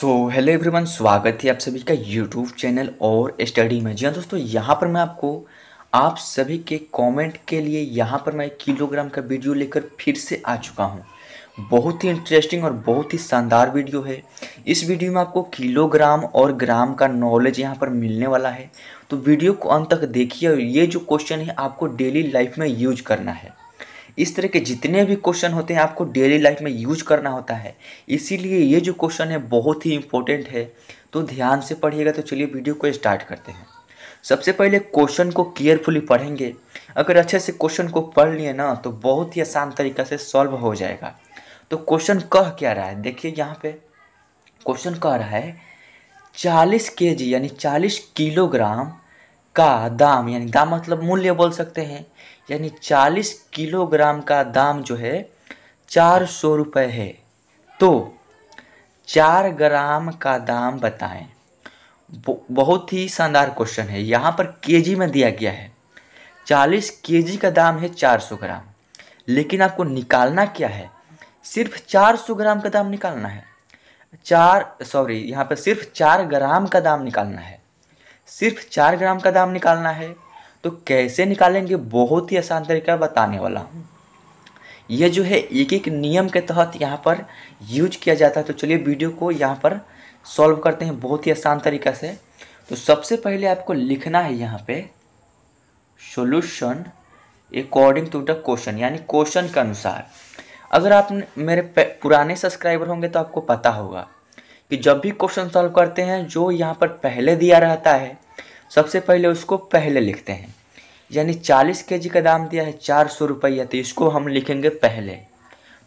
so hello everyone स्वागत है आप सभी का यूट्यूब चैनल और स्टडी में जी हाँ दोस्तों यहाँ पर मैं आपको आप सभी के कमेंट के लिए यहाँ पर मैं किलोग्राम का वीडियो लेकर फिर से आ चुका हूँ बहुत ही इंटरेस्टिंग और बहुत ही शानदार वीडियो है इस वीडियो में आपको किलोग्राम और ग्राम का नॉलेज यहाँ पर मिलने वाला है तो वीडियो को अंत तक देखिए और ये जो क्वेश्चन है आपको डेली लाइफ में यूज करना है इस तरह के जितने भी क्वेश्चन होते हैं आपको डेली लाइफ में यूज करना होता है इसीलिए ये जो क्वेश्चन है बहुत ही इंपॉर्टेंट है तो ध्यान से पढ़िएगा तो चलिए वीडियो को स्टार्ट करते हैं सबसे पहले क्वेश्चन को केयरफुली पढ़ेंगे अगर अच्छे से क्वेश्चन को पढ़ लिए ना तो बहुत ही आसान तरीका से सॉल्व हो जाएगा तो क्वेश्चन कह क्या रहा है देखिए यहाँ पे क्वेश्चन कह रहा है चालीस के यानी चालीस किलोग्राम का दाम यानी दाम मतलब मूल्य बोल सकते हैं यानी चालीस किलोग्राम का दाम जो है चार सौ रुपये है तो चार ग्राम का दाम बताएं बहुत ही शानदार क्वेश्चन है यहाँ पर केजी में दिया गया है चालीस केजी का दाम है चार सौ ग्राम लेकिन आपको निकालना क्या है सिर्फ चार सौ ग्राम का दाम निकालना है चार सॉरी यहाँ पर सिर्फ चार ग्राम का दाम निकालना है सिर्फ चार ग्राम का दाम निकालना है तो कैसे निकालेंगे बहुत ही आसान तरीका बताने वाला हूँ यह जो है एक एक नियम के तहत यहाँ पर यूज किया जाता है तो चलिए वीडियो को यहाँ पर सॉल्व करते हैं बहुत ही आसान तरीका से तो सबसे पहले आपको लिखना है यहाँ पे solution according to the question यानी क्वेश्चन के अनुसार अगर आप मेरे पुराने सब्सक्राइबर होंगे तो आपको पता होगा कि जब भी क्वेश्चन सॉल्व करते हैं जो यहाँ पर पहले दिया रहता है सबसे पहले उसको पहले लिखते हैं यानी चालीस के जी का दाम दिया है चार सौ रुपया तो इसको हम लिखेंगे पहले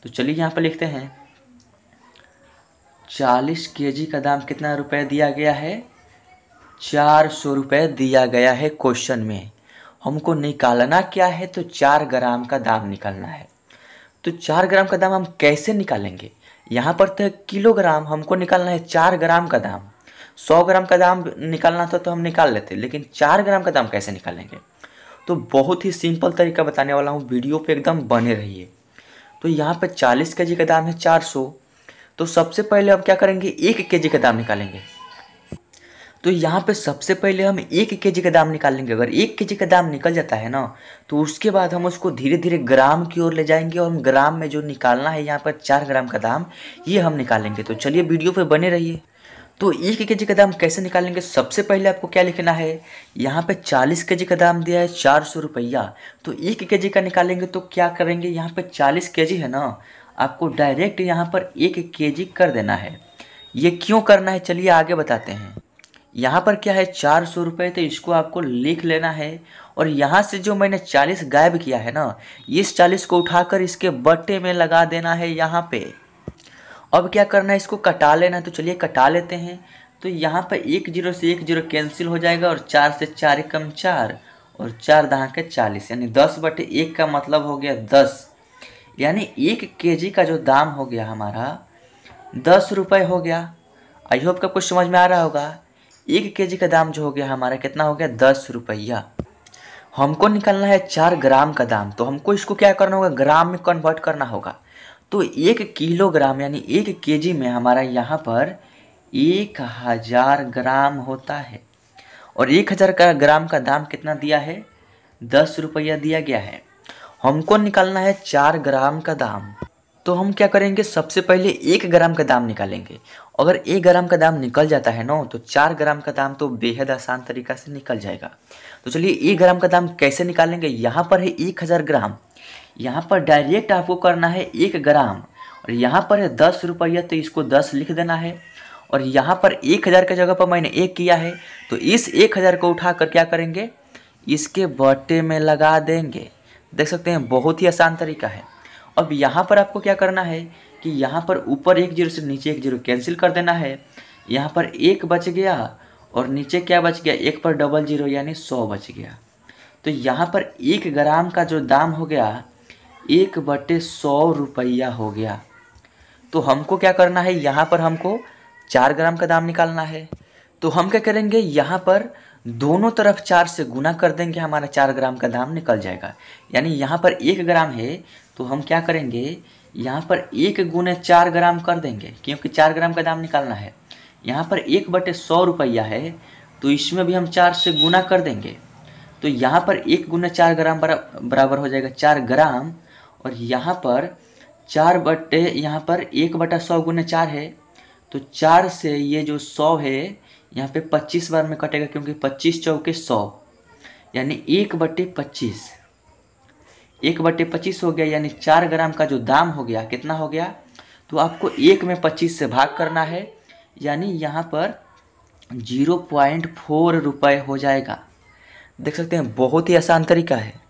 तो चलिए यहाँ पर लिखते हैं चालीस के जी का दाम कितना रुपये दिया गया है चार सौ रुपये दिया गया है क्वेश्चन में हमको निकालना क्या है तो चार ग्राम का दाम निकालना है तो चार ग्राम का दाम हम कैसे निकालेंगे यहाँ पर तो किलोग्राम हमको निकालना है चार ग्राम का दाम सौ ग्राम का दाम निकालना था तो हम निकाल लेते लेकिन चार ग्राम का दाम कैसे निकालेंगे तो बहुत ही सिंपल तरीका बताने वाला हूँ वीडियो पे एकदम बने रहिए तो यहाँ पे 40 के का दाम है 400 तो सबसे पहले हम क्या करेंगे एक के का दाम निकालेंगे तो यहाँ पे सबसे पहले हम एक के का दाम निकाल लेंगे अगर एक के का दाम निकल जाता है ना तो उसके बाद हम उसको धीरे धीरे ग्राम की ओर ले जाएंगे और हम ग्राम में जो निकालना है यहाँ पर चार ग्राम का दाम ये हम निकालेंगे तो चलिए वीडियो पर बने रहिए तो एक के जी का दाम कैसे निकालेंगे सबसे पहले आपको क्या लिखना है यहाँ पे 40 के जी का दाम दिया है चार सौ रुपया तो एक के जी का निकालेंगे तो क्या करेंगे यहाँ पे 40 के जी है ना आपको डायरेक्ट यहाँ पर एक के जी कर देना है ये क्यों करना है चलिए आगे बताते हैं यहाँ पर क्या है चार सौ रुपये तो इसको आपको लिख लेना है और यहाँ से जो मैंने चालीस गायब किया है ना इस चालीस को उठाकर इसके बट्टे में लगा देना है यहाँ पर अब क्या करना है इसको कटा लेना है तो चलिए कटा लेते हैं तो यहाँ पर एक जीरो से एक जीरो कैंसिल हो जाएगा और चार से चार कम चार और चार दहा के चालीस यानी दस बटे एक का मतलब हो गया दस यानी एक केजी का जो दाम हो गया हमारा दस रुपये हो गया आई होप का कुछ समझ में आ रहा होगा एक केजी का दाम जो हो गया हमारा कितना हो गया दस रुपया हमको निकलना है चार ग्राम का दाम तो हमको इसको क्या करना होगा ग्राम में कन्वर्ट करना होगा तो एक किलोग्राम यानी एक केजी में हमारा यहाँ पर एक हज़ार ग्राम होता है और एक हज़ार का ग्राम का दाम कितना दिया है दस रुपया दिया गया है हमको निकालना है चार ग्राम का दाम तो हम क्या करेंगे सबसे पहले एक ग्राम का दाम निकालेंगे अगर एक ग्राम का दाम निकल जाता है ना तो चार ग्राम का दाम तो बेहद आसान तरीका से निकल जाएगा तो चलिए एक ग्राम का दाम कैसे निकालेंगे यहाँ पर है एक हज़ार ग्राम यहाँ पर डायरेक्ट आपको करना है एक ग्राम और यहाँ पर है दस रुपया तो इसको दस लिख देना है और यहाँ पर एक हज़ार के जगह पर मैंने एक किया है तो इस एक हज़ार को उठा कर क्या करेंगे इसके बटे में लगा देंगे देख सकते हैं बहुत ही आसान तरीका है अब यहाँ पर आपको क्या करना है कि यहाँ पर ऊपर एक जीरो से नीचे एक जीरो कैंसिल कर देना है यहाँ पर एक बच गया और नीचे क्या बच गया एक पर डबल जीरो यानी सौ बच गया तो यहाँ पर एक ग्राम का जो दाम हो गया एक बटे सौ रुपया हो गया तो हमको क्या करना है यहाँ पर हमको चार ग्राम का दाम निकालना है तो हम क्या करेंगे यहाँ पर दोनों तरफ चार से गुना कर देंगे हमारा चार ग्राम का दाम निकल जाएगा यानी यहाँ पर एक ग्राम है तो हम क्या करेंगे यहाँ पर एक गुने चार ग्राम कर देंगे क्योंकि चार ग्राम का दाम निकालना है यहाँ पर एक बटे सौ रुपया है तो इसमें भी हम चार से गुना कर देंगे तो यहाँ पर एक गुना चार ग्राम बराबर हो जाएगा चार ग्राम और यहाँ पर चार बटे यहाँ पर एक बटा सौ गुना चार है तो चार से ये जो सौ है यहाँ पे पच्चीस बार में कटेगा क्योंकि पच्चीस चौके सौ यानी एक बटे पच्चीस एक बटे पच्चीस हो गया यानी चार ग्राम का जो दाम हो गया कितना हो गया तो आपको एक में पच्चीस से भाग करना है यानी यहाँ पर जीरो पॉइंट फोर रुपये हो जाएगा देख सकते हैं बहुत ही आसान तरीका है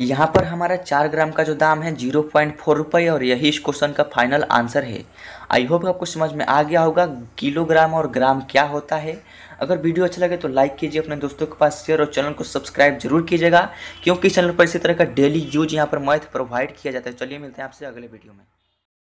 यहाँ पर हमारा चार ग्राम का जो दाम है जीरो पॉइंट फोर रुपये और यही इस क्वेश्चन का फाइनल आंसर है आई होप आपको समझ में आ गया होगा किलोग्राम और ग्राम क्या होता है अगर वीडियो अच्छा लगे तो लाइक कीजिए अपने दोस्तों के पास शेयर और चैनल को सब्सक्राइब जरूर कीजिएगा क्योंकि चैनल पर इसी तरह का डेली यूज यहाँ पर मैथ प्रोवाइड किया जाता है चलिए मिलते हैं आपसे अगले वीडियो में